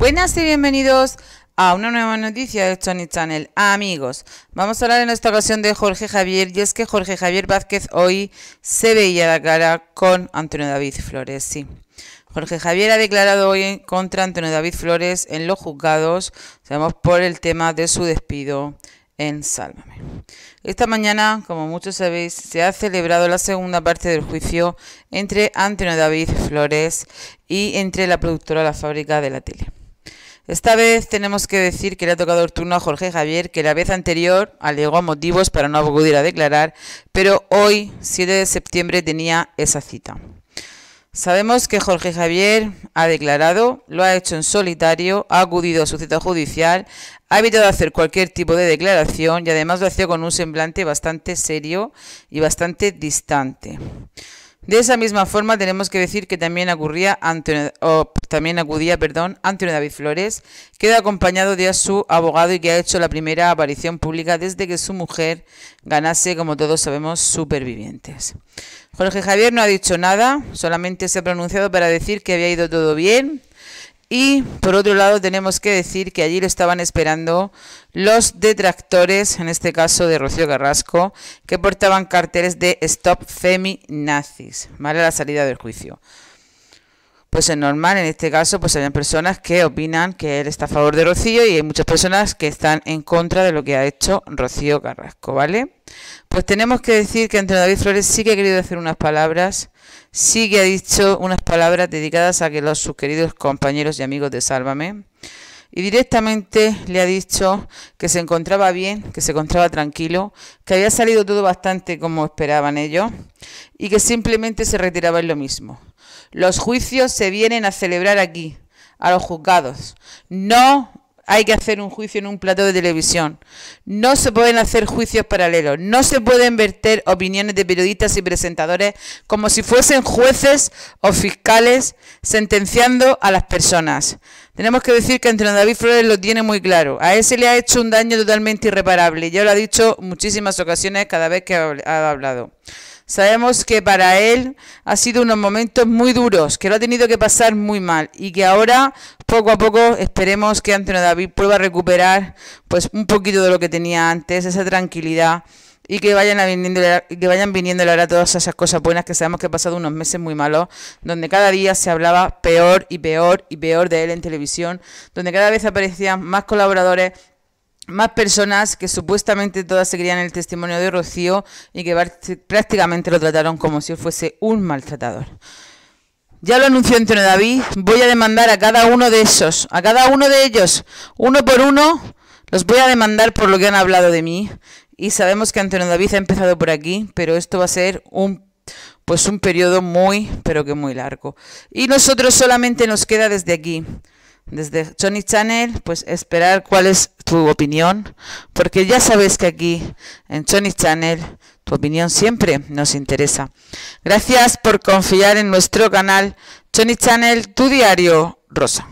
Buenas y bienvenidos a una nueva noticia de Tony Channel. Amigos, vamos a hablar en esta ocasión de Jorge Javier y es que Jorge Javier Vázquez hoy se veía la cara con Antonio David Flores, sí. Jorge Javier ha declarado hoy contra Antonio David Flores en los juzgados, sabemos por el tema de su despido en Sálvame. Esta mañana, como muchos sabéis, se ha celebrado la segunda parte del juicio entre Antonio David Flores y entre la productora de La Fábrica de la Tele. Esta vez tenemos que decir que le ha tocado el turno a Jorge Javier, que la vez anterior alegó motivos para no acudir a declarar, pero hoy, 7 de septiembre, tenía esa cita. Sabemos que Jorge Javier ha declarado, lo ha hecho en solitario, ha acudido a su cita judicial, ha evitado hacer cualquier tipo de declaración y además lo hacía con un semblante bastante serio y bastante distante. De esa misma forma tenemos que decir que también, también acudía perdón, Antonio David Flores, queda acompañado de su abogado y que ha hecho la primera aparición pública desde que su mujer ganase, como todos sabemos, supervivientes. Jorge Javier no ha dicho nada, solamente se ha pronunciado para decir que había ido todo bien, y por otro lado tenemos que decir que allí lo estaban esperando los detractores, en este caso de Rocío Carrasco, que portaban carteles de Stop Feminazis, ¿vale? la salida del juicio pues es normal, en este caso, pues hay personas que opinan que él está a favor de Rocío y hay muchas personas que están en contra de lo que ha hecho Rocío Carrasco, ¿vale? Pues tenemos que decir que Antonio David Flores sí que ha querido hacer unas palabras, sí que ha dicho unas palabras dedicadas a que los sus queridos compañeros y amigos de Sálvame y directamente le ha dicho que se encontraba bien, que se encontraba tranquilo, que había salido todo bastante como esperaban ellos, y que simplemente se retiraba en lo mismo. Los juicios se vienen a celebrar aquí, a los juzgados. No hay que hacer un juicio en un plato de televisión. No se pueden hacer juicios paralelos. No se pueden verter opiniones de periodistas y presentadores como si fuesen jueces o fiscales sentenciando a las personas. Tenemos que decir que Antonio David Flores lo tiene muy claro. A él se le ha hecho un daño totalmente irreparable. Ya lo ha dicho muchísimas ocasiones cada vez que ha hablado. Sabemos que para él ha sido unos momentos muy duros, que lo ha tenido que pasar muy mal y que ahora poco a poco esperemos que Antonio David pueda recuperar pues un poquito de lo que tenía antes, esa tranquilidad y que vayan a viniendo que vayan viniendo ahora todas esas cosas buenas que sabemos que ha pasado unos meses muy malos donde cada día se hablaba peor y peor y peor de él en televisión donde cada vez aparecían más colaboradores más personas que supuestamente todas seguirían el testimonio de Rocío y que prácticamente lo trataron como si fuese un maltratador. Ya lo anunció Antonio David, voy a demandar a cada uno de esos, a cada uno de ellos, uno por uno, los voy a demandar por lo que han hablado de mí. Y sabemos que Antonio David ha empezado por aquí, pero esto va a ser un pues un periodo muy, pero que muy largo. Y nosotros solamente nos queda desde aquí desde Johnny Channel, pues esperar cuál es tu opinión, porque ya sabes que aquí en Johnny Channel tu opinión siempre nos interesa. Gracias por confiar en nuestro canal Johnny Channel, tu diario rosa.